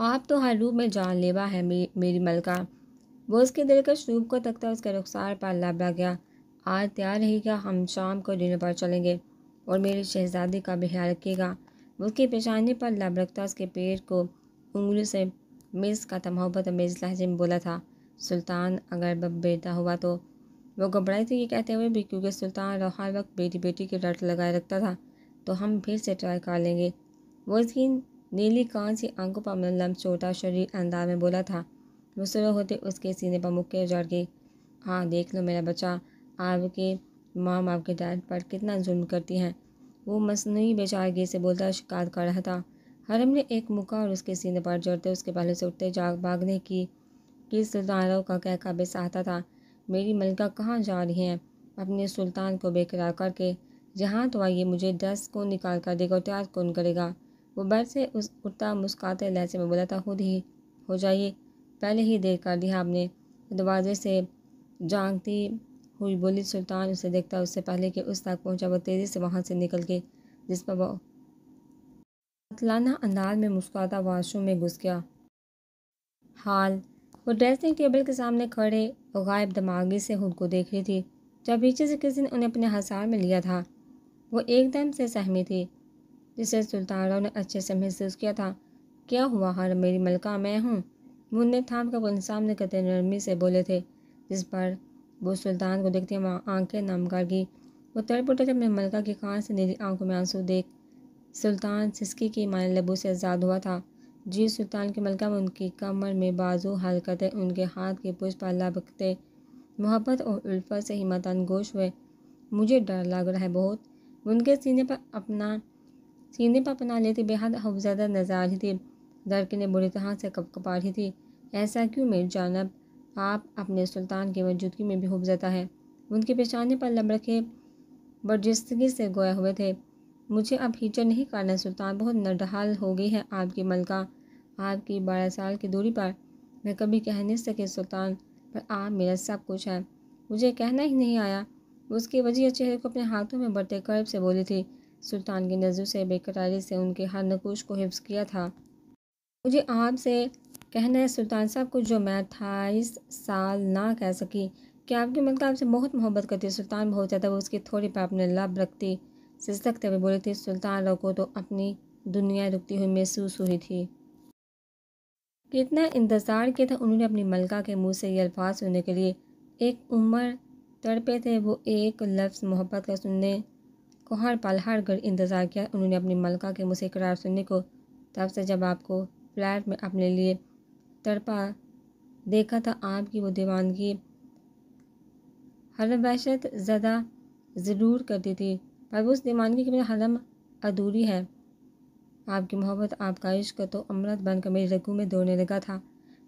आप तो हर रूप में जानलेवा है मे, मेरी मलका वो उसके दिलकश रूप को तकता उसके रुखसार पर लाबड़ा गया आज तैयार रहेगा हम शाम को डिनर पर चलेंगे और मेरे शहजादे का भी ख्याल रखिएगा उसके पेशानी पर लब रखता उसके पेट को उंगली से मिस का मोहब्बत मेज़ लहजे में बोला था सुल्तान अगर बब बेटा हुआ तो वो घबराई थी ये कहते हुए भी क्योंकि सुल्तान हर वक्त बेटी बेटी के डर लगाए रखता था तो हम फिर से ट्राई कर लेंगे वो इसकी नीली कांच सी आंखों पर लम्ब छोटा शरीर अंदाज में बोला था मुसरो होते उसके सीने पर मुक्के जड़ गई हाँ देख लो मेरा बच्चा आपके माम आपके डैड पर कितना जुर्म करती हैं वो मसनू बेचारगी से बोलता शिकायत कर रहा था हरम ने एक मुका और उसके सीने पर जोड़ते उसके पहले से उठते जाग भागने की कि सुल्तानों का कह काबिस आता था मेरी मलका कहाँ जा रही हैं अपने सुल्तान को बेकरार करके जहाँ तो आइए मुझे दस को निकाल कर देगा और त्याग कौन करेगा वो बैर से उस उठता मुस्काते लहजे में बोला था खुद ही हो जाइए पहले ही देख कर दिया आपने दरवाजे से जागती हुई बोली सुल्तान उसे देखता उससे पहले कि उस तक पहुंचा वो तेज़ी से वहां से निकल के जिस पर वह अतलाना अंदाज में मुस्कुराता वाशरूम में घुस गया हाल वो ड्रेसिंग टेबल के सामने खड़े और गायब दिमागी से खुद को देख रही थी जब पीछे से किसी ने उन्हें अपने हसार में लिया था वो एकदम से सहमी थी जिसे सुल्तानों ने अच्छे से महसूस किया था क्या हुआ हर मेरी मलका मैं हूँ मुन्ने थाम कर अपने सामने कते नरमी से बोले थे जिस पर वो सुल्तान को देखते वहाँ आंखें कर गई वो तड़पुटे थे अपने मलका की कान से नीली आंखों में आंसू देख सुल्तान सिस्की की माने लबू से आज़ाद हुआ था जी सुल्तान की मलका में उनकी कमर में बाजू हरकतें उनके हाथ के पुष्प लबकते मोहब्बत और उल्फत से मतान गोश हुए मुझे डर लग रहा है बहुत उनके सीने पर अपना सीने पर अपना लेते बेहद हफजदा नजार रही थी दर्क ने बुरी तरह से कपकपा रही थी ऐसा क्यों मेरी जानब आप अपने सुल्तान की मौजूदगी में भी जाता है उनके पेशाने पर लब रखे बर्जिस्तगी से गोए हुए थे मुझे अब हीचर नहीं करना सुल्तान बहुत नडहाल हो गई है आपकी मलका आपकी बारह साल की दूरी पर मैं कभी कह नहीं सके सुल्तान पर आप मेरा सब कुछ है मुझे कहना ही नहीं आया उसकी वजह चेहरे को अपने हाथों में बढ़ते कर्ब से बोली थी सुल्तान की नज़र से बेकरारी से उनके हर नकोश को हिफ्स किया था मुझे आपसे कहना है सुल्तान साहब को जो मैं अट्ठाईस साल ना कह सकी कि आपकी मतलब आपसे बहुत मोहब्बत करती सुल्तान बहुत ज़्यादा वो उसकी थोड़ी पर अपने लब रखती सिसकते हुए बोले थी सुल्तान लोग को तो अपनी दुनिया रुकती हुई महसूस हुई थी कितना इंतज़ार किया था उन्होंने अपनी मलका के मुंह से ये अल्फाज सुनने के लिए एक उम्र तड़पे थे वो एक लफ्ज़ मोहब्बत का सुनने कोहार पालहार कर इंतज़ार किया उन्होंने अपनी मलका के मुझसे करार सुनने को तब से जब आपको फ्लैट में अपने लिए तड़पा देखा था आपकी वो दीवानगी हरम वहशत ज़्यादा ज़रूर करती थी पर उस दीवानगी की मेरा हरम अधूरी है आपकी मोहब्बत आपका इश्क तो अमृत बनकर मेरी रगू में दौड़ने लगा था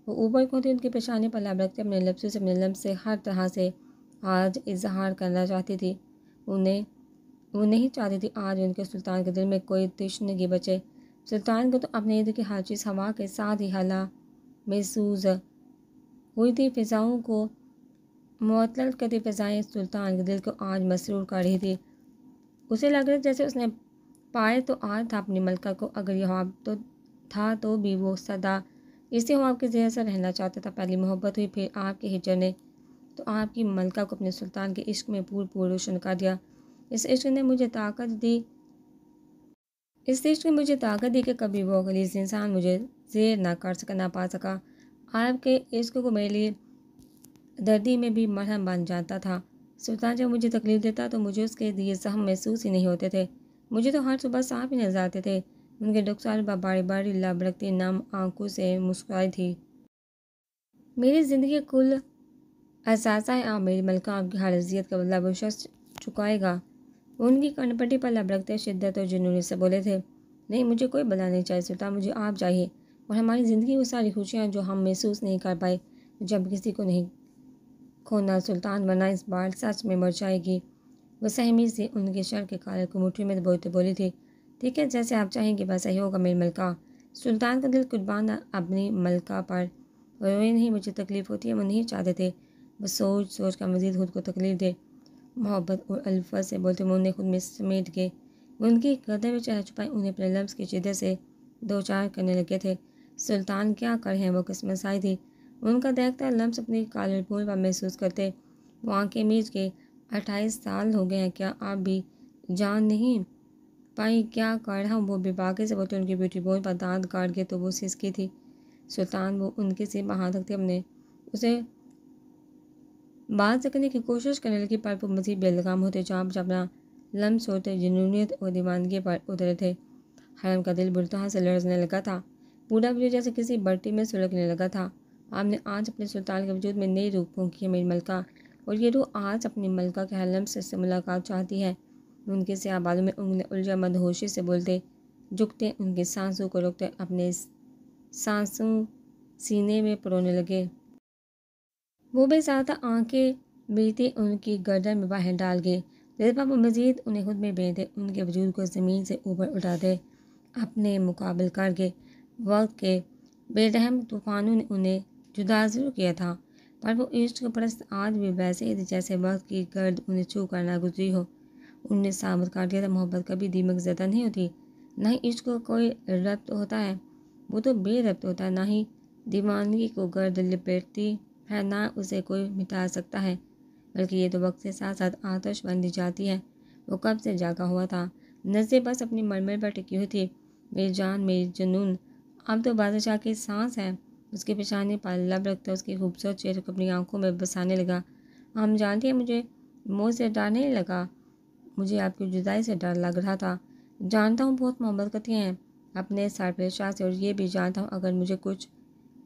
वो ऊपर को थी उनकी पेशानी पर लाभ रखते अपने लफ्सों से अपने लम्ब से हर तरह से आज इजहार करना चाहती थी उन्हें वो नहीं चाहती थी आज उनके सुल्तान के दिल में कोई तृष्णगी बचे सुल्तान को तो अपने इर्द की हर चीज़ हवा के साथ ही हला महसूस हुई थी फिज़ाओं को मअतल करती फिज़ाएँ सुल्तान के दिल को आज मसरूर कर रही थी उसे लग रहा जैसे उसने पाए तो आज था अपनी मलका को अगर यह तो था तो भी वो सदा इसी हम आपके जहर से रहना चाहता था पहली मोहब्बत हुई फिर आपके हिजर ने तो आपकी मलका को अपने सुल्तान के इश्क में पूर्व पूर्व रोशन कर दिया इस इश्क ने मुझे ताकत दी इस इश्क ने मुझे ताकत दी कि कभी वो गलीस इंसान मुझे जेर ना कर सका ना पा सका आपके इश्क को मेरे लिए दर्दी में भी मरहम बन जाता था सुल्तान जब मुझे तकलीफ़ देता तो मुझे उसके दिए जहम महसूस ही नहीं होते थे मुझे तो हर सुबह साफ ही नजर आते थे उनके डॉक्टर बारी बारी रखती नम आंखों से मुस्कुराई थी मेरी ज़िंदगी कुल एहसास मेरी मलका आपकी हर रजियत का बदला बख्श चुकाएगा उनकी कनपटी पर लब रखते शिद्दत और जुनून से बोले थे नहीं मुझे कोई बला नहीं चाहिए सुल्तान मुझे आप चाहिए और हमारी ज़िंदगी वो सारी खुशियाँ जो हम महसूस नहीं कर पाए जब किसी को नहीं खोना सुल्तान बना इस बार सच में मर जाएगी वह सहमी से उनके शर के काले को मुठ्ठी में बोलते बोली थी ठीक है जैसे आप चाहेंगे वैसा ही होगा मेरी मलका सुल्तान का दिल कुर्बान अपनी मलका पर वो नहीं मुझे तकलीफ़ होती है वो नहीं चाहते थे वह सोच सोच का मज़ीद खुद को तकलीफ दे मोहब्बत और अल्फा से बोलते हुए उन्हें खुद में समेट के उनकी कदर में चेहरा छुपाई उन्हें अपने लफ्स की जिदे से दो चार करने लगे थे सुल्तान क्या कर हैं वो किस्मत साई थी उनका देखता लम्स अपनी काले भूल पर महसूस करते वो आंखें मीच के अट्ठाईस साल हो गए हैं क्या आप भी जान नहीं पाई क्या कर रहा वो बेबाकी से बोलते उनकी ब्यूटी बोल पर दाँत काट के तो वो सिसकी थी सुल्तान वो उनके से बहा तक अपने उसे बात करने की कोशिश करने लगी पर वो मजीद बेलगाम होते चुपचाप चापना लम्स होते जुनूनीत और दीवानगी पर उतरे थे हरम का दिल बुरतहा से लड़ने लगा था बूढ़ा वजूद जैसे किसी बर्टी में सुलगने लगा था आपने आज अपने सुल्तान के वजूद में नई रूह फूँकी है मेरी मलका और ये रूह आज अपनी मलका के हलम से मुलाकात चाहती है उनके से आबादों में उंगले उलझा मदहोशी से बोलते झुकते उनके सांसों को रोकते अपने सांसों सीने में परोने लगे वो ज़्यादा आंखें बीते उनकी गर्दन में बाहर डाल गए जज्बा वो मजीद उन्हें खुद में बेहद उनके वजूद को ज़मीन से ऊपर उठा दे अपने मुकाबल कर गए वक्त के बेरहम तूफ़ानों ने उन्हें जुदा जरूर किया था पर वो इश्क परस्त आज भी वैसे ही जैसे वक्त की गर्द उन्हें छू कर ना गुजरी हो उन्हें साबित कर दिया था मोहब्बत कभी दीमक ज्यादा नहीं होती ना ही इश्क को कोई रब्त होता है वो तो बेरब्त होता है ना ही दीवानगी को गर्द लपेटती है ना उसे कोई मिटा सकता है बल्कि ये तो वक्त के साथ साथ आतश बन दी जाती है वो कब से जागा हुआ था नज़रें बस अपनी मरमर पर टिकी हुई थी मेरी जान मेरी जुनून अब तो बादशाह की सांस है उसके पेशाने पर लब रखता उसके खूबसूरत चेहरे को अपनी आंखों में बसाने लगा हम जानते हैं मुझे मुँह से डर नहीं लगा मुझे आपकी जुदाई से डर लग रहा था जानता हूँ बहुत मोहब्बत करती हैं अपने सरपेशा से और ये भी जानता हूँ अगर मुझे कुछ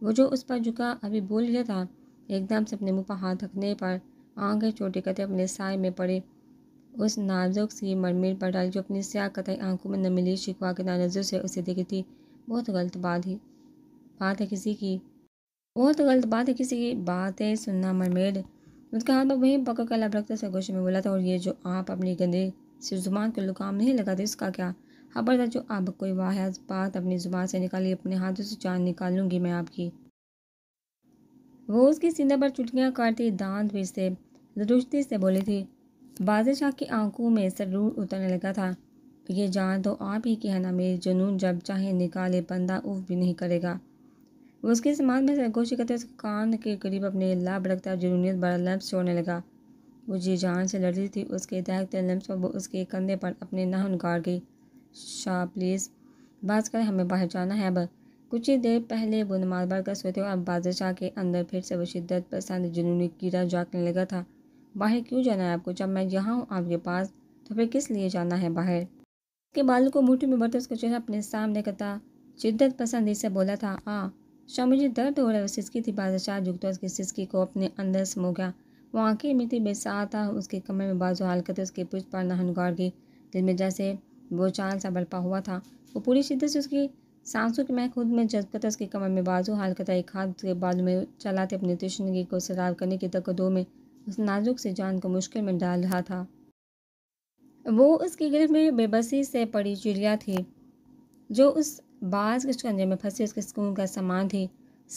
वो जो उस पर झुका अभी बोल गया था एकदम से अपने मुंह पर हाथ रखने पर आंखें छोटी कथे अपने साय में पड़े उस नाजुक सी मरमीर पर डाली जो अपनी स्याह कतई आंखों में न मिली शिकवा के नजर से उसे देखी थी बहुत गलत बात ही बात है किसी की बहुत गलत बात है किसी की बातें सुनना मरमेड उसका हाथ वहीं पकड़ कर लब रखते गोशे में बोला था और ये जो आप अपनी गंदे से जुबान को लुकाम नहीं लगाते उसका क्या खबर था जो आप कोई वाह बात अपनी जुबान से निकाली अपने हाथों से चांद निकालूंगी मैं आपकी वो उसकी सीने पर चुटकियाँ काटती दांत फिर से दुरुस्ती से बोली थी बादशाह शाह की आंखों में सरूर उतरने लगा था ये जान तो आप ही की है ना मेरी जुनून जब चाहे निकाले बंदा उफ भी नहीं करेगा वो उसके समाज में सरगोशी करते उसके कान के करीब अपने लाभ रखता जुनूनीत बड़ा लम्स छोड़ने लगा वो जी जान से लड़ रही थी उसके दहकते लम्स को वो उसके कंधे पर अपने नाहन गाड़ गई शाह प्लीज़ बात करें हमें बाहर जाना है अब कुछ ही देर पहले वो नमाज बार का सोते हुए अब बादशाह के अंदर फिर से वो शिद्दत पसंद जुनूनी कीड़ा जागने लगा था बाहर क्यों जाना है आपको जब मैं यहाँ हूँ आपके पास तो फिर किस लिए जाना है बाहर के बाल को मुठ्ठी में बढ़ते उसका चेहरा अपने सामने करता शिद्दत पसंद इसे बोला था आ शाह मुझे दर्द हो रहा है सिस्की थी बादशाह झुकता उसकी सिस्की को अपने अंदर समो गया वो आँखें में थी बेसा था उसके कमर में बाजू करते उसके पुछ पर गाड़ गई में जैसे वो चाल सा बलपा हुआ था वो पूरी शिद्दत से उसकी सांसों की मैं खुद में जजपत उसकी कमर में बाजू हाल कता एक हाथ के बाद में चलाते अपनी दुश्मनी को सराव करने की दो में उस नाजुक से जान को मुश्किल में डाल रहा था वो उसकी गिरफ्त में बेबसी से पड़ी चिड़िया थी जो उस बाज के शिकंजे में फंसे उसके सुकून का सामान थी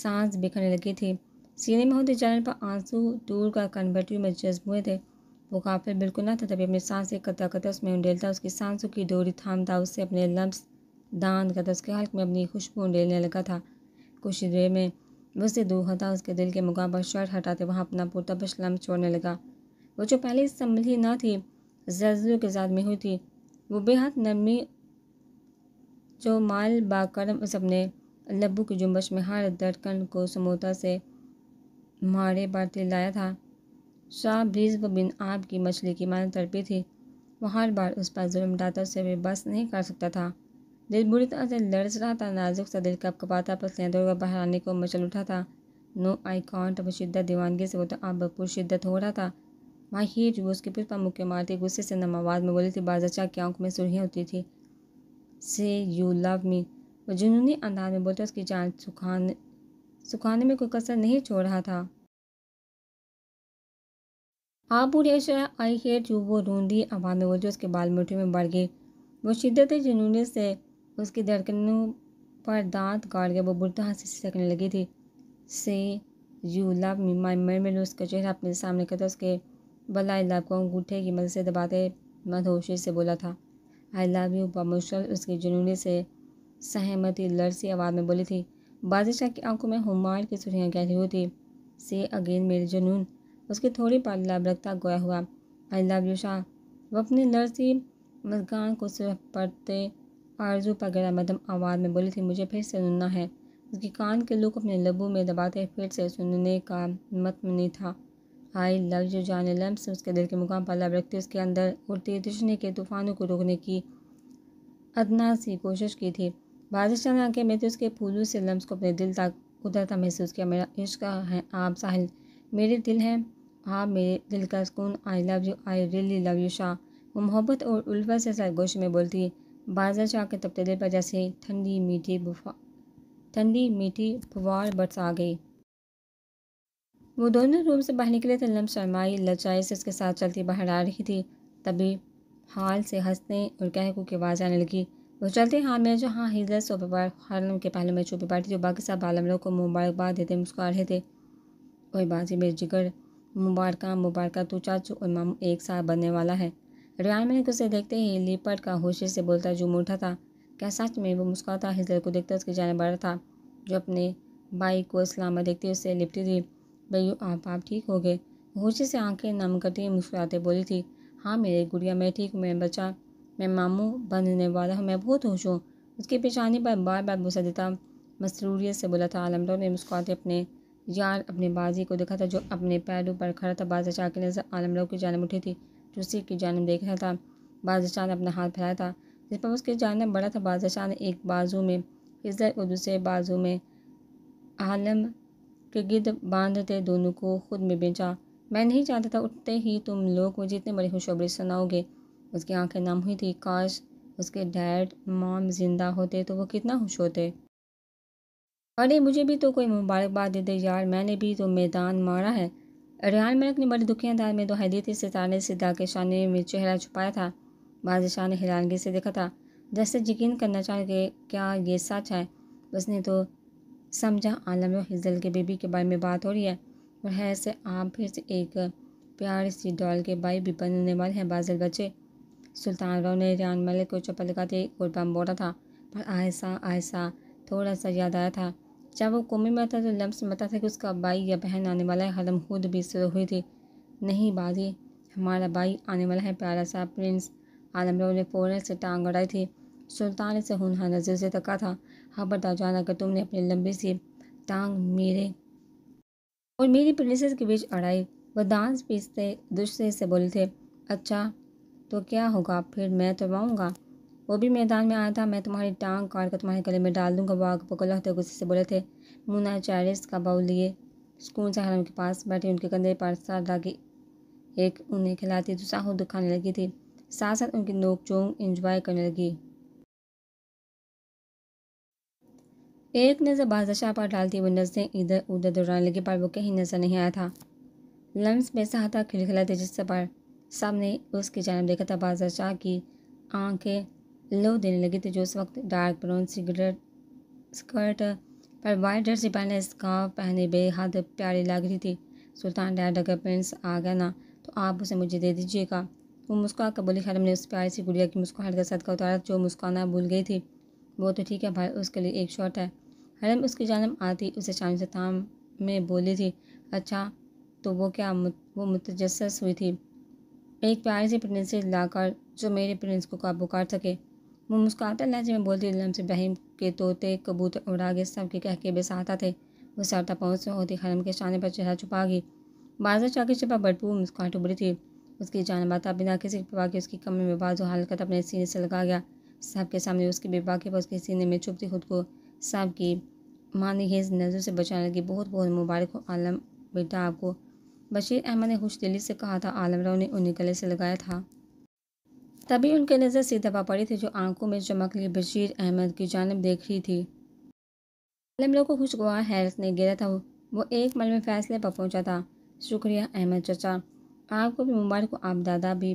सांस बिखरने लगी थी सीने में होते जाने पर आंसू दूर का कनबटरी में जज्ब हुए थे वो काफिल बिल्कुल ना था तभी अपनी सांसें कता कता उसमें उंडेलता उसकी सांसों की डोरी थामता उससे अपने लम्ब दांत का उसके हल्क में अपनी खुशबू डेलने लगा था कुछ ही देर में से दूर होता उसके दिल के मुकाम पर शर्ट हटाते वहाँ अपना पुरता बशलम छोड़ने लगा वो जो पहले संभल ही ना थी जल्जलों के साथ में हुई थी वो बेहद नरमी जो माल बाकरम उस अपने लब्बू की जुम्बश में हर धड़कन को समोता से मारे बारते लाया था शाह भीज व बिन आप की मछली की मान तड़पी थी वो हर बार उस पर जुर्म डाता से वे बस नहीं कर सकता था दिल बुरी तरह से लड़स रहा था नाजुक सा दिल कप कपाता पर सेंदों का बाहर आने को मचल उठा था नो आई कॉन्ट अब शिद्दत दीवानगी से वो तो अब भरपूर शिद्दत हो रहा था माँ हीट वो उसके पुष्पा पर मुक्के मारती गुस्से से नम आवाज़ में बोली थी बाजाचा की आंख में सुर्खियाँ होती थी से यू लव मी वो जुनूनी अंदाज में बोलते उसकी जान सुखाने सुखाने में कोई कसर नहीं छोड़ रहा था आप रेशा आई हेट यू वो रूंधी आवाज़ में बोलते उसके बाल मुठ्ठी में बढ़ गई वो शिद्दत जुनूनी से उसकी धड़कनों पर दांत गाड़ गए वो बुरते हंसी से सकने लगी थी say you love me my maid उसका चेहरा अपने सामने करता उसके बला लव को अंगूठे की मदद से दबाते मधोशी से बोला था आई लव यू बामुशल उसकी जुनूनी से सहमति लड़सी आवाज़ में बोली थी बादशाह की आंखों में हुमार की सुर्खियाँ गहरी हुई थी से अगेन मेरे जुनून उसके थोड़ी पार लाभ रखता गोया हुआ आई लव यू शाह वह अपनी लड़सी मजगान को सिर्फ पढ़ते आरजू गला मदम आवाज़ में बोली थी मुझे फिर से सुनना है उसकी कान के लुक अपने लबू में दबाते फिर से सुनने का नहीं था आई लव यू जान लम्ब से उसके दिल के मुकाम पर लब रखते उसके अंदर उड़ते दुश्ने के तूफानों को रोकने की अदना सी कोशिश की थी बारिशान आंखें मैं तो उसके फूलों से लम्ब को अपने दिल तक उतरता महसूस किया मेरा इश्क है आप साहिल मेरे दिल हैं आप मेरे दिल का सुकून I love you I really love you Shah वो मोहब्बत और उल्फा से सरगोश में बोलती बाजा के दिल पर जैसे ठंडी मीठी बुफा ठंडी मीठी फुवार आ गई वो दोनों रूम से बाहर निकले थे तो लम शर्माई लचाई से उसके साथ चलती बाहर आ रही थी तभी हाल से हंसने और कहकू की आवाज़ आने लगी वो चलते हाँ मैं जो हाँ हिजर पर खानम के पहले में छुपी बैठी जो बाकी सब आलम लोग को मुबारकबाद देते मुस्कुरा रहे थे और बाजी मेरे जिगर मुबारक मुबारक तो चाचू और मामू एक साथ बनने वाला है रियान उसे देखते ही लिपट का होशे से बोलता जो उठा था क्या सच में वो मुस्कुराता हिजर को देखता उसकी जाने बढ़ा था जो अपने बाई को इस्लामा देखते उससे लिपटी थी भैया आप आप ठीक हो गए होशे से आंखें नम करती मुस्कुराते बोली थी हाँ मेरे गुड़िया मैं ठीक हूँ मैं बचा मैं मामू बनने वाला हूँ मैं बहुत होश हूँ उसकी पेशानी पर बार बार गुस्सा देता मसरूरियत से बोला था आलमडोर ने मुस्कुराते अपने यार अपने बाजी को देखा था जो अपने पैरों पर खड़ा था बाजा चाह के नजर आलमडोर की जानब उठी थी चूसी की जानब देख रहा था बादशाह ने अपना हाथ फैलाया था जिस पर उसकी जानब बड़ा था बादशाह ने एक बाजू में इज्जत और दूसरे बाजू में आलम के गिद बांधते दोनों को खुद में बेचा मैं नहीं चाहता था उठते ही तुम लोग मुझे इतने बड़े खुशबरी सुनाओगे उसकी आंखें नम हुई थी काश उसके डैड माम जिंदा होते तो वो कितना खुश होते अरे मुझे भी तो कोई मुबारकबाद दे दे यार मैंने भी तो मैदान मारा है रियान मलिक ने बड़ी दुखी अंदाज में दो हैदी थी सितारे सिद्धा के शाने में चेहरा छुपाया था बादशाह ने हैरानगी से देखा था जैसे यकीन करना चाह कि क्या ये सच है उसने तो समझा आलम हिजल के बेबी के बारे में बात हो रही है और है से आप फिर से एक प्यार सी डॉल के भाई भी बनने वाले हैं बाजल बच्चे सुल्तान राव ने रियान मलिक को चप्पल लगाते कुर्बान बोला था पर आहसा आहसा थोड़ा सा याद आया था जब वो कोमे में था तो लम्ब बता था कि उसका भाई या बहन आने वाला है हलम खुद भी हुई थी नहीं बाजी हमारा भाई आने वाला है प्यारा सा प्रिंस रो ने फ़ौरन से टांग अड़ाई थी सुल्तान से हनहा नज़र से तका था खबरदार जाना कि तुमने अपनी लंबी सी टांग मेरे और मेरी प्रिंसेस के बीच अड़ाई वह डांस पीसते दूसरे से बोले थे अच्छा तो क्या होगा फिर मैं तो पाऊँगा वो भी मैदान में आया था मैं तुम्हारी टांग काट कर तुम्हारे गले में डाल दूंगा वाघ पकड़ होते गुस्से से बोले थे मुना चारिस का बाउल लिए सुकून से हरम के पास बैठी उनके कंधे पर सार डाकी एक उन्हें खिलाती दूसरा हो दुखाने लगी थी साथ साथ उनकी नोक चोंग इंजॉय करने लगी एक नज़र बादशाह पर डालती वो नजरें इधर उधर दौड़ाने लगी पर वो कहीं नजर नहीं आया था लम्स बैसा था खिलखिलाते जिससे पर ने उसकी जानब देखा था बादशाह की आंखें लो देने लगी थी जो उस वक्त डार्क ब्राउन सिगरेट स्कर्ट पर वाइट ड्रेस पहने स्कार्फ पहने बेहद प्यारी लग रही थी सुल्तान डैड अगर प्रिंस आ गया ना तो आप उसे मुझे दे दीजिएगा वो मुस्कुरा कर बोली खैर मैंने उस प्यारी सी गुड़िया की मुस्कुराहट का उतारा जो मुस्काना भूल गई थी वो तो ठीक है भाई उसके लिए एक शॉट है हरम उसकी जानम आती उसे चांद से थाम में बोली थी अच्छा तो वो क्या वो मुतजस हुई थी एक प्यारी सी से लाकर जो मेरे प्रिंस को काबू कर सके वो मुस्कुराते लहजे में बोलती से इब्राहिम के तोते कबूतर उड़ागे आगे सब के कह के बेसाता थे वो सरता पहुँच होती खरम के शाने पर चेहरा छुपा गई बाजा चाके छिपा भरपूर मुस्कुराहट उभरी थी उसकी जानबाता बिना किसी पवा के उसकी कमरे में बाजू हलकत अपने सीने से लगा गया साहब के सामने उसकी बेबाकी पर उसके सीने में छुपती खुद को साहब की माँ ने नज़र से बचाने लगी बहुत बहुत मुबारक हो आलम बेटा आपको बशीर अहमद ने खुश दिली से कहा था आलम राव ने उन्हें गले से लगाया था तभी उनकी नज़र सीधा पड़ी थी जो आंखों में चमकली बशीर अहमद की जानब देख रही थी आलम लोग को खुशगवार हैरत ने गिरा था वो एक मल में फैसले पर पहुंचा था शुक्रिया अहमद चचा आपको भी मुबारक को आप दादा भी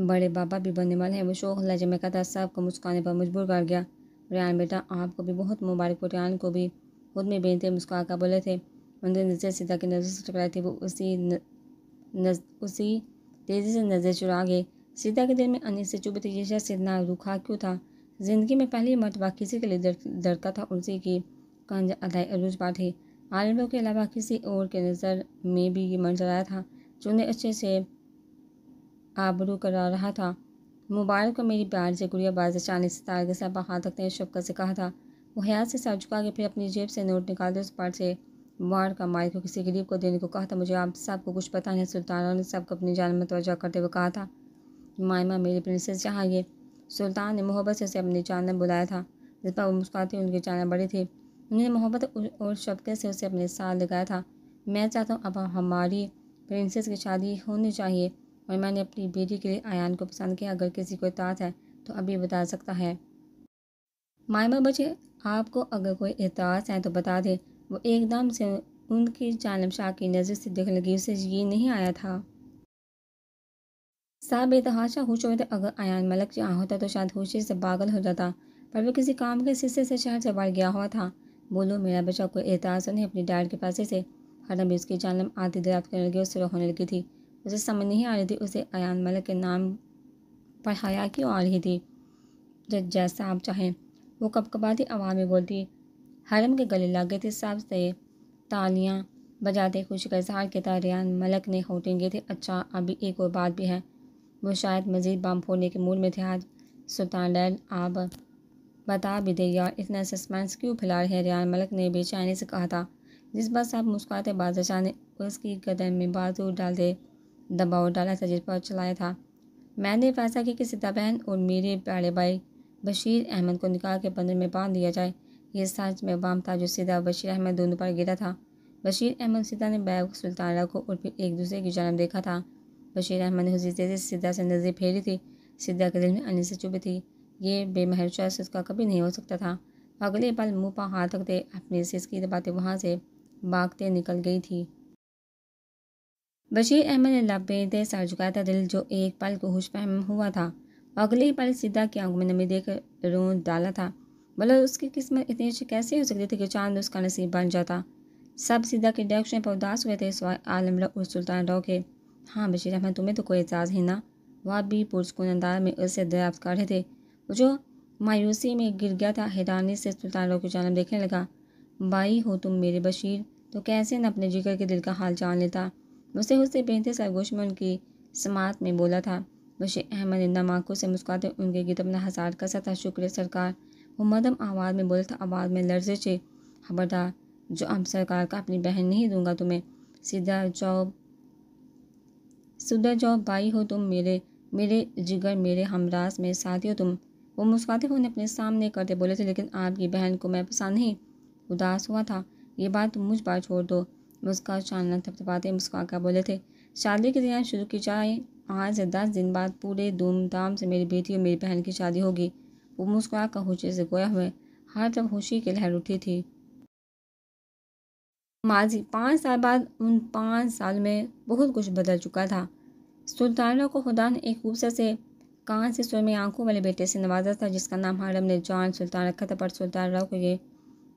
बड़े बाबा भी बनने वाले हैं वो शोक लहजे में था साहब को मुस्काने पर मजबूर कर गया रियान बेटा आपको भी बहुत मुबारक हो रियान को भी खुद में बेनते मुस्का कर बोले थे उनके नज़र सीधा की नज़र से टकराई थी वो उसी न, न, उसी तेज़ी से नज़र चुरा गए सीता के दिल में अनिल से चुभे थे यह से ना रुखा क्यों था जिंदगी में पहली मरतबा किसी के लिए डरता था उसी की कंज अदाय अरूज पाठे आलमों के अलावा किसी और के नज़र में भी ये मंजर आया था जो उन्हें अच्छे से आबरू करा रहा था मुबारक को मेरी प्यार से गुड़िया बाज चाने तार के साथ हाथ रखते हैं शफकत से कहा था वो हयात से सर झुका के फिर अपनी जेब से नोट निकालते उस पार से मार का मार को किसी गरीब को देने को कहा था मुझे आप सबको कुछ पता नहीं सुल्ताना ने सबको अपनी जान में तोजा करते हुए कहा था मायमा मेरी प्रिंसेस जहाँ ये सुल्तान ने मोहब्बत से उसे अपनी चानब बुलाया था जिस पर वो मुस्कुराती उनकी चांदन बड़ी थी उन्होंने मोहब्बत और शबके से उसे अपने साथ लगाया था मैं चाहता हूँ अब हमारी प्रिंसेस की शादी होनी चाहिए और मैंने अपनी बेटी के लिए आयान को पसंद किया अगर किसी को इतराज़ है तो अभी बता सकता है मायमा बचे आपको अगर कोई एतराज़ है तो बता दे वो एकदम से उनकी जानब शाह की नज़र से देखने लगी उसे ये नहीं आया था साहब बेतहाशा होश हुए थे अगर आयान मलक यहाँ होता तो शायद होशी से पागल हो जाता पर वह किसी काम के सिरसे से शहर से बाहर गया हुआ था बोलो मेरा बच्चा कोई एहतराज तो नहीं अपनी डैड के पास से हरम उसकी जानम आधी दरियात करने लगी और सुरह होने लगी थी उसे समझ नहीं आ रही थी उसे अयान मलक के नाम पर हया क्यों आ रही थी जैसा आप चाहें वो कब थी आवाज़ में बोलती हरम के गले लग गए थे साहब से तालियाँ बजाते खुशी का इजहार था रियान मलक ने होटेंगे थे अच्छा अभी एक और बात भी है वो शायद मज़ीद बम फोड़ने के मूड में थे आज सुल्तान डैल आप बता भी दे यार इतना सस्पेंस क्यों फैला रहे रियान मलक ने बेचैनी से कहा था जिस बार आप मुस्कुराते बादशाह ने उसकी कदम में बाजू डाल दे दबाव डाला था जिस पर चलाया था मैंने फैसला किया कि सीता बहन और मेरे प्यारे भाई बशीर अहमद को निकाल के बंदर में बांध दिया जाए ये सच में बाम था जो सीधा बशीर अहमद दोनों पर गिरा था बशीर अहमद सीता ने बैग सुल्ताना को और फिर एक दूसरे की जन्म देखा था बशीर अहमद ने हंसी से सिद्धा से नज़रें फेरी थी सिद्धा के दिल में अनिल से चुभ थी ये बेमहर चॉइस उसका कभी नहीं हो सकता था अगले पल मुँह पा हाथ रखते अपने सिस की दबाते वहाँ से भागते निकल गई थी बशीर अहमद ने लपेटे सर झुकाया था दिल जो एक पल को होश फहम हुआ था अगले ही पल सिद्धा की आंखों में नमी देख रो डाला था बोला उसकी किस्मत इतनी अच्छी कैसे हो सकती थी कि चांद उसका नसीब बन जाता सब सीधा के डेक्शन पर उदास हुए थे सवाई आलम और सुल्तान रो के हाँ बशीर अहमद तुम्हें तो कोई एजाज़ है ना वह भी पुरस्कून अंदाज में उससे दरियाफ्त कर रहे थे जो मायूसी में गिर गया था हैरानी से सुल्तानों की जानब देखने लगा बाई हो तुम मेरे बशीर तो कैसे न अपने जिगर के दिल का हाल जान लेता उसे उससे बेहतर सरगोश में उनकी समात में बोला था बशीर अहमद इंदा नमाकों से मुस्कुराते उनके गीत अपना हजार कसा था शुक्र सरकार वो मदम आवाज़ में बोला था आवाज़ में लर्जे से खबरदार जो अब सरकार का अपनी बहन नहीं दूंगा तुम्हें सीधा जॉब सुधर जाओ भाई हो तुम मेरे मेरे जिगर मेरे हमराज मेरे साथी हो तुम वो मुस्कुराते हुए उन्हें अपने सामने करते बोले थे लेकिन आपकी बहन को मैं पसंद नहीं उदास हुआ था ये बात तुम मुझ पर छोड़ दो मुस्का चानना थपथपाते मुस्का कर बोले थे शादी की तैयारी शुरू की जाए आज से दस दिन बाद पूरे धूमधाम से मेरी बेटी और मेरी बहन की शादी होगी वो मुस्कुरा कर खुशी से गोया हुए हर तरफ खुशी की लहर उठी थी माजी पाँच साल बाद उन पाँच साल में बहुत कुछ बदल चुका था सुल्ताना को खुदा ने एक खूबसूरत से कान से में आंखों वाले बेटे से नवाजा था जिसका नाम हरम ने जान सुल्तान रखा था पर सुल्ताना को ये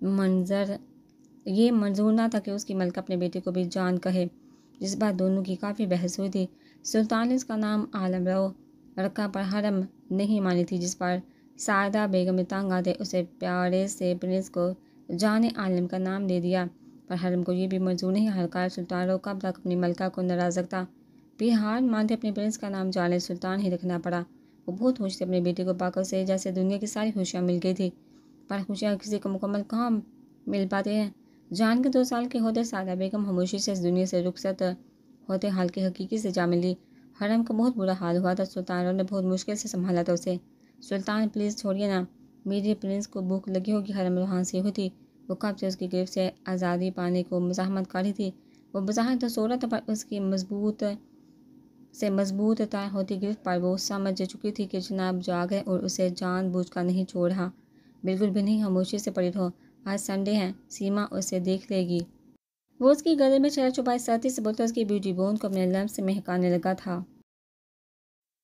मंजर ये मंजूर ना था कि उसकी मलका अपने बेटे को भी जान कहे जिस बार दोनों की काफ़ी बहस हुई थी सुल्तान ने इसका नाम आलम राव रखा पर हरम नहीं मानी थी जिस पर सादा बेगम तंग आते उसे प्यारे से प्रिंस को जान आलम का नाम दे दिया पर हरम को ये भी मंजूर नहीं हरकार सुल्तान रो कब तक अपनी मलका को नाराज रखता बिहार मानते अपने प्रिंस का नाम जाले सुल्तान ही रखना पड़ा वो बहुत खुश थे अपने बेटे को पाकर से जैसे दुनिया की सारी खुशियाँ मिल गई थी पर खुशियाँ किसी को मुकम्मल कहाँ मिल पाते हैं जान के दो साल के होते सादा बेगम हमोशी से इस दुनिया से रुखसत होते हाल की हकीकी से जा मिली हरम का बहुत बुरा हाल हुआ था सुल्तान ने बहुत मुश्किल से संभाला था उसे सुल्तान प्लीज़ छोड़िए ना मेरे प्रिंस को भूख लगी होगी हरम रोहान से हुई थी वो कब से उसकी गिरफ्त से आज़ादी पाने को मज़ामत कर रही थी वो बज़ाहिर सूरत पर उसकी मजबूत से मजबूत तय होती गिरफ्त पर वो समझ चुकी थी कि जनाब जाग है और उसे जान बूझ कर नहीं छोड़ रहा बिल्कुल भी नहीं खामोशी से पड़ी हो आज संडे है सीमा उसे देख लेगी वो उसकी गले में चेहरा छुपाए साथी से बोलते उसकी ब्यूटी बोन को अपने लम्ब से महकाने लगा था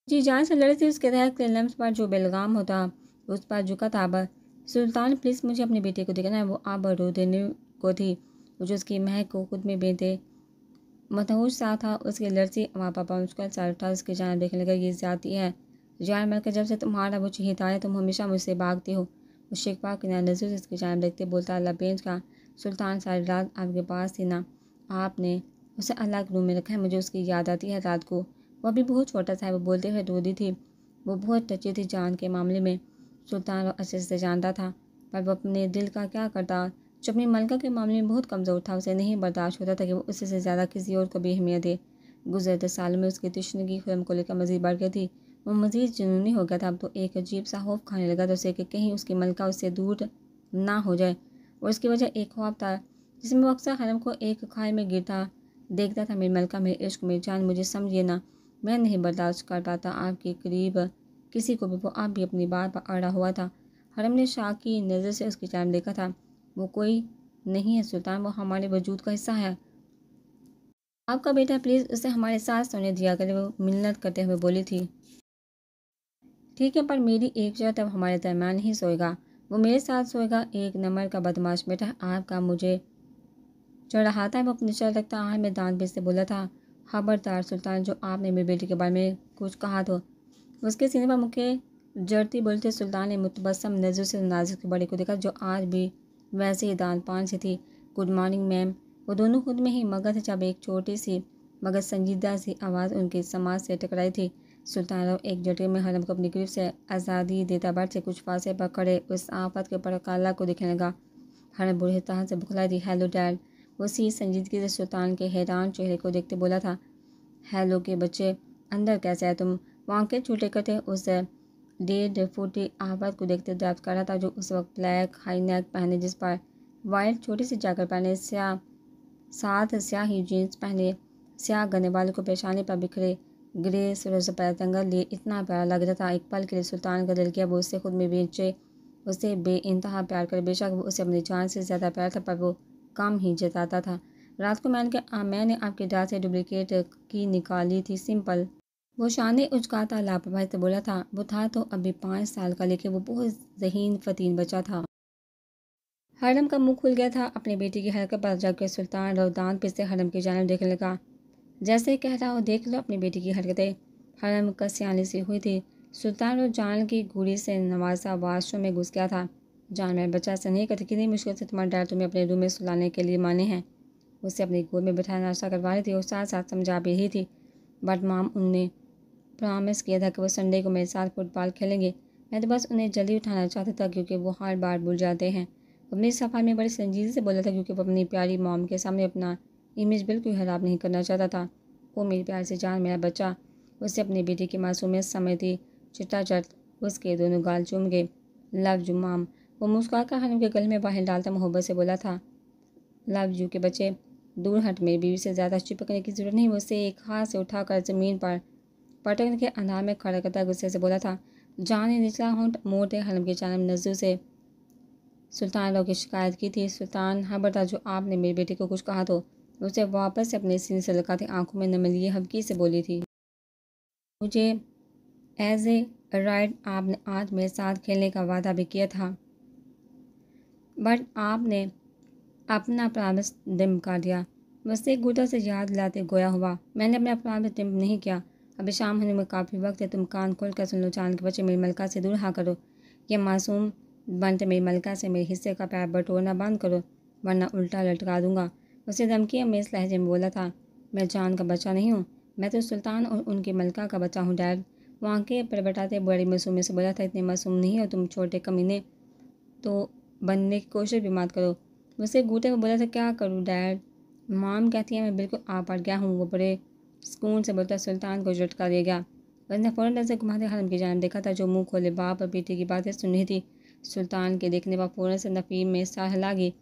जी जान से लड़ती उसके तहत लम्ब पर जो बेलगाम होता उस पर झुका था सुल्तान प्लीज़ मुझे अपने बेटे को देखना है वो आबरू देने को थी जो उसकी महक को खुद में बेटे मतहूस सा था उसके लड़ती माँ पापा मुस्कुरा सा उठा उसकी जान देखने लगा ये जाती है जान मलका जब से तुम्हारा मुझे है तुम हमेशा मुझसे भागती हो मुशेकबा की नजर उसकी जान देखते बोलता अल्लाह बेंज का सुल्तान सारी रात आपके पास थी ना आपने उसे अल्लाह के रूम में रखा है मुझे उसकी याद आती है रात को वह भी बहुत छोटा सा वो बोलते हुए रोदी थी वो बहुत टची थी जान के मामले में सुल्तान अच्छे से जानता था पर वह अपने दिल का क्या करता जो अपनी मलका के मामले में बहुत कमज़ोर था उसे नहीं बर्दाश्त होता था कि वो उससे ज़्यादा किसी और को भी अहमियत दे गुजरते साल में उसकी तशनगी खुरम को लेकर मजीद बढ़ गई थी वो मजीद जुनूनी हो गया था अब तो एक अजीब सा खौफ खाने लगा था उसे कि कहीं उसकी मलका उससे दूर ना हो जाए और उसकी वजह एक ख्वाब था जिसमें वो अक्सर हरम को एक खाए में गिरता देखता था मेरी मलका मेरे इश्क मेरी जान मुझे समझिए ना मैं नहीं बर्दाश्त कर पाता आपके करीब किसी को भी वो आप भी अपनी बात पर अड़ा हुआ था हरम ने शाह की नज़र से उसकी जान देखा था वो कोई नहीं है सुल्तान वो हमारे वजूद का हिस्सा है आपका बेटा प्लीज़ उसे हमारे साथ सोने दिया कर वो मिन्नत करते हुए बोली थी ठीक है पर मेरी एक जगह अब हमारे दरम्यान ही सोएगा वो मेरे साथ सोएगा एक नंबर का बदमाश बेटा आपका मुझे चढ़ाता था वो अपनी चल रखता आह मैं दान बेच से बोला था खबरदार सुल्तान जो आपने मेरे बेटे के बारे में कुछ कहा तो उसके सिनेमा मुख्य जड़ती बोलते सुल्तान ने मुतबसम नज़र से नाजिर के बड़े को देखा जो आज भी वैसे ही दान पान से थी गुड मॉर्निंग मैम वो दोनों खुद में ही मगध जब एक छोटी सी मगर संजीदा सी आवाज़ उनके समाज से टकराई थी सुल्तान राव एक जटे में हरम को अपनी ग्रीफ से आज़ादी देता बाट से कुछ फासे पर खड़े उस आफत के ऊपर काला को दिखने लगा हरम बुरे तहा से बुखलाई थी हेलो डैड उसी संजीदगी से सुल्तान के हैरान चेहरे को देखते बोला था हेलो के बच्चे अंदर कैसे है तुम के छूटे कटे उस डेढ़ फुटी आहवात को देखते दर्द कर रहा था जो उस वक्त ब्लैक हाई नेक पहने जिस पर वाइट छोटी सी जैकेट पहने स्या साथ स्याही जीन्स पहने स्याह गने वाले को पेशानी पर बिखरे ग्रे सूरज पैतंगा लिए इतना प्यारा लग रहा था एक पल के लिए सुल्तान का दिल किया वो उससे खुद में बेचे उसे बे इंतहा प्यार कर बेशक वो उसे अपनी जान से ज़्यादा प्यार था पर वो कम ही जताता था रात को मैंने कहा मैंने आपके डाल से डुप्लिकेट की निकाली थी सिंपल वो शान उचका था लापरवाही से बोला था वो था तो अभी पाँच साल का लेकिन वो बहुत जहीन फतीन बचा था हरम का मुंह खुल गया था अपने बेटी की हरकत पर जाकर सुल्तान रोदान फिर से हरम की जानब देखने लगा जैसे कह रहा हो देख लो अपनी बेटी की हरकतें हरम सियाने से हुई थी सुल्तान और जान की घोड़ी से नवाजा वाशरूम में घुस गया था जान मेरे बच्चा से नहीं करती कितनी मुश्किल से तुम्हारा डर तुम्हें अपने रूम में सुलाने के लिए माने हैं उसे अपनी गोद में बैठा नाश्ता करवा रही थी और साथ साथ समझा भी रही थी बट माम उनने प्रॉमिस किया था कि वो संडे को मेरे साथ फुटबॉल खेलेंगे मैं तो बस उन्हें जल्दी उठाना चाहता था क्योंकि वो हर बार भूल जाते हैं अपने इस सफ़ार में बड़ी संजीदगी से बोला था क्योंकि वो अपनी प्यारी मॉम के सामने अपना इमेज बिल्कुल ख़राब नहीं करना चाहता था वो मेरी प्यार से जान मेरा बच्चा उसे अपनी बेटी की मासूमियत समझती चिट्टा चट उसके दोनों गाल चूम गए लव यू माम वो मुस्कुरा कर हनम के गल में बाहर डालता मोहब्बत से बोला था लव यू के बच्चे दूर हट मेरी बीवी से ज़्यादा चिपकने की ज़रूरत नहीं वो उसे एक हाथ से उठाकर ज़मीन पर पटेल के अनार में खड़ा करता गुस्से से बोला था जान निचला होंठ मोटे हलम के जानब नजू से सुल्तान लोग की शिकायत की थी सुल्तान हबरता हाँ जो आपने मेरी बेटी को कुछ कहा तो उसे वापस अपने सीने से लगा थी आंखों में नमलिए हबकी से बोली थी मुझे एज ए राइट आपने आज मेरे साथ खेलने का वादा भी किया था बट आपने अपना प्रामिस डिम कर दिया बस एक गुटा से याद लाते गोया हुआ मैंने अपना प्रामिस डिम नहीं किया अभी शाम होने में काफ़ी वक्त है तुम कान खोल कर सुन लो चांद के बच्चे मेरी मलका से दूर हाँ करो ये मासूम बनते मेरी मलका से मेरे हिस्से का पैर बटोरना बंद करो वरना उल्टा लटका दूंगा उसे धमकी मैं इस लहजे में बोला था मैं चांद का बच्चा नहीं हूँ मैं तो सुल्तान और उनके मलका का बच्चा हूँ डैड वहाँ के बटाते बड़ी मासूमे से बोला था इतने मासूम नहीं हो तुम छोटे कमीने तो बनने की कोशिश भी मत करो उसे गूटे में बोला था क्या करूँ डैड माम कहती है मैं बिल्कुल आ पड़ गया हूँ वो बड़े सुकून से बोलता सुल्तान को झटका दिया गया उसने फ़ौरन नजर घुमाते हरम की जान देखा था जो मुंह खोले बाप और बेटे की बातें सुन रही थी सुल्तान के देखने पर फ़ौरन से नफ़ीम में साह गई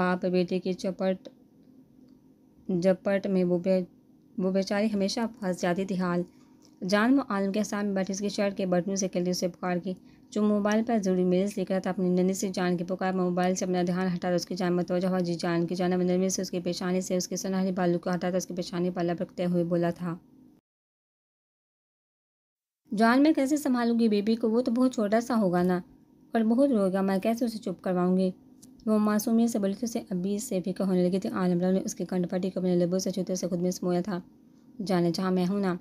बाप और बेटे की चपट जपट में वो बे वो बेचारी हमेशा फंस जाती थी हाल जान वो आलम के सामने बैठी उसकी शर्ट के बटनों से कल उसे पुकार की जो मोबाइल पर जरूरी मेरे लिख रहा था अपनी नंदी से जान की पुकार मोबाइल से अपना ध्यान हटा था उसकी जान तोजा हुआ जी जान की जाना नरमी से उसकी पेशानी से उसके सुनहरे बालू को हटा था उसकी पेशानी पर लब रखते हुए बोला था जान मैं कैसे संभालूंगी बेबी को वो तो बहुत छोटा सा होगा ना और बहुत रोएगा मैं कैसे उसे चुप करवाऊंगी वो मासूमियत से बोली तो उसे अभी से फीका होने लगी थी तो आलमराव ने उसकी कंठपट्टी को अपने लबों से छूते से खुद में समोया था जाने जहाँ मैं हूँ ना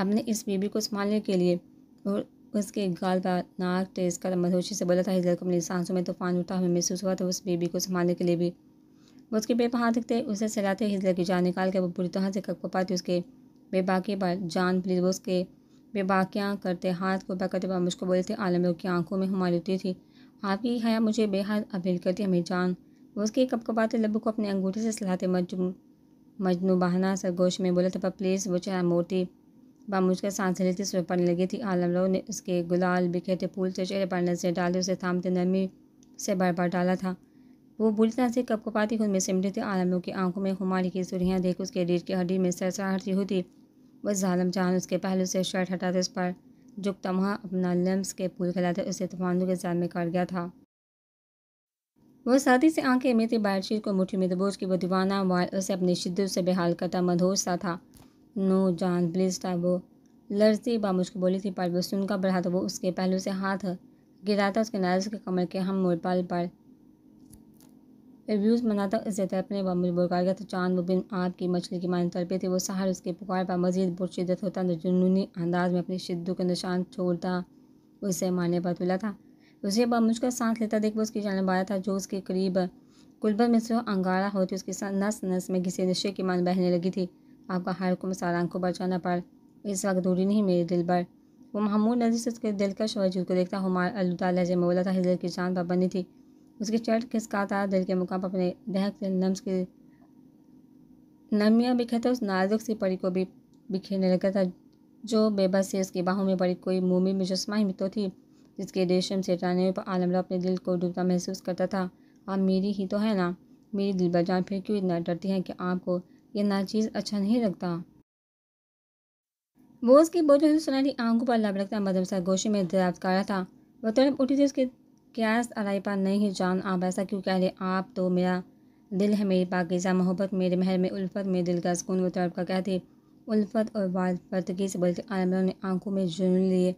अपने इस बेबी को संभालने के लिए और उसके गाल नाक तेज कर मधोशी से बोला था हिजर को अपनी सांसों में तूफान उठा हमें महसूस हुआ था तो उस बीबी को संभालने के लिए भी वो उसके हाथ दिखते उसे सहलाते हिजर की जान निकाल के वो बुरी तरह से कप पाती उसके बेबाकी पर जान प्लीज वो उसके बेबाकियाँ करते हाथ को पकड़ते हुए मुझको बोले थे आलम की आंखों में हमारी उठी थी आपकी हया मुझे बेहद अपील करती हमें जान वो उसके पाते लबू को अपने अंगूठे से सलाते मजनू मजनू बहाना सरगोश में बोला था पर प्लीज़ वो चाहे मोटी बामूज सांस लेते सुबह पड़ने लगी थी आलम लोगों ने उसके गुलाल थे फूल से चेहरे पर नजरें डाले उसे थामते नरमी से बार बार डाला था वो बुरी तरह से कप पाती खुद में सिमटी थी आलम लोग की आंखों में खुमारी की सुर्खियाँ देख उसके रीढ़ की हड्डी में सरसाहती हुई थी वह जालम उसके पहलू से शर्ट हटाते उस पर जो तमहा अपना लम्स के फूल खिलाते उसे तूफानों के साथ में कर गया था वह साथी से आंखें में थी बातचीत को मुठ्ठी में दबोच की वो दीवाना वाल उसे अपनी शिद्दत से बेहाल करता मधोस था नो जान प्लीज़ टाइबो लड़ती बा मुझको बोली थी पालबो सुनकर बढ़ा तो वो उसके पहलू से हाथ गिरा था उसके नाराज के कमर के हम मोरपाल पर रिव्यूज़ मनाता इसे तड़पने तो पर मुझे कर गया तो चांद मुबिन आग की मछली की मान तड़पे थे वो सहार उसके पुकार पर मजीद पुरशिदत होता तो जुनूनी अंदाज में अपने शिद्दू के निशान छोड़ता उसे मारने पर तुला था उसे पर मुझका सांस लेता देख वो उसकी जानब आया था जो उसके करीब कुलबर में से अंगारा होती उसकी नस नस में घिसे नशे की मान बहने लगी थी आपका हर को सारांग को बचाना पड़ इस वक्त दूरी नहीं मेरे दिल पर वो महमूद से उसके दिलकश वजूद को देखता हमार अलुदा लहजे मौला था हिजर की चांद पर बनी थी उसकी चट था दिल के मुकाम पर अपने दहक नम्स की नमियाँ थे उस नाजुक सी परी को भी बिखेरने लगा था जो बेबस से उसकी बाहों में पड़ी कोई मोमी मुजस्मा ही तो थी जिसके रेशम से टाने पर आलमरा अपने दिल को डूबता महसूस करता था आप मेरी ही तो है ना मेरी दिल बजान फिर क्यों इतना डरती हैं कि आपको ये नाचीज़ अच्छा नहीं लगता बोझ की बोझों से सुनहरी आंखों पर लाभ लगता मदरसा गोशी में दराज था वह तड़प उठी थी उसके क्यास अलाई पर नहीं जान आप ऐसा क्यों कह रहे आप तो मेरा दिल है मेरी पाकिजा मोहब्बत मेरे महल में उल्फत मेरे दिल का सुकून वो तड़प का कहते उल्फत और वाल परतगी से बल्कि आलमरा ने आंखों में जुनून लिए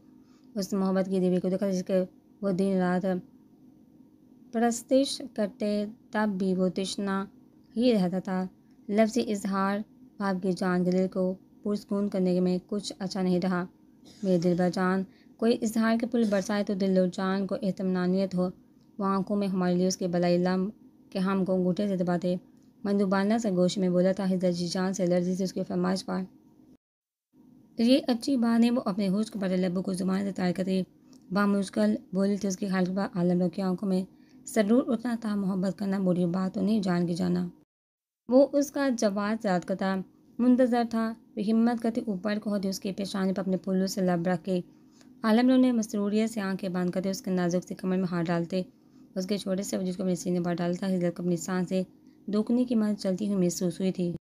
उस मोहब्बत की देवी को देखा जिसके वो दिन रात प्रस्तिश करते तब भी वो तृष्णा ही रहता था लफ्ज़ इजहार बाप की जान दिल को पुरस्कून करने में कुछ अच्छा नहीं रहा मेरे दिल ब जान कोई इजहार के पुल बरसाए तो दिल जान को एहतमानियत हो वह आंखों में हमारे लिए उसके बलाई लम के हम को अंगूठे से दबाते मंदूबाना से गोश में बोला था जी जान से लर्जी से उसकी फरमाइश पा ये अच्छी बात है वो अपने होश को पटे लबू को जुबान से तैयार करती बामुश्कल बोली थी उसकी हाल आलम की आंखों में सरूर उतना था मोहब्बत करना बुरी बात तो नहीं जान के जाना वो उसका जवाब याद करता मुंतज़र था वे हिम्मत करते ऊपर को होते उसके पेशानी पर अपने पुल्लू से लब रखे आलम ने मसरूरियत से आंखें बांध करते उसके नाजुक से कमर में हाथ डालते उसके छोटे से वजूद को अपने सीने पर डालता हिजरत को अपनी सांस से दुखने की मदद चलती हुई महसूस हुई थी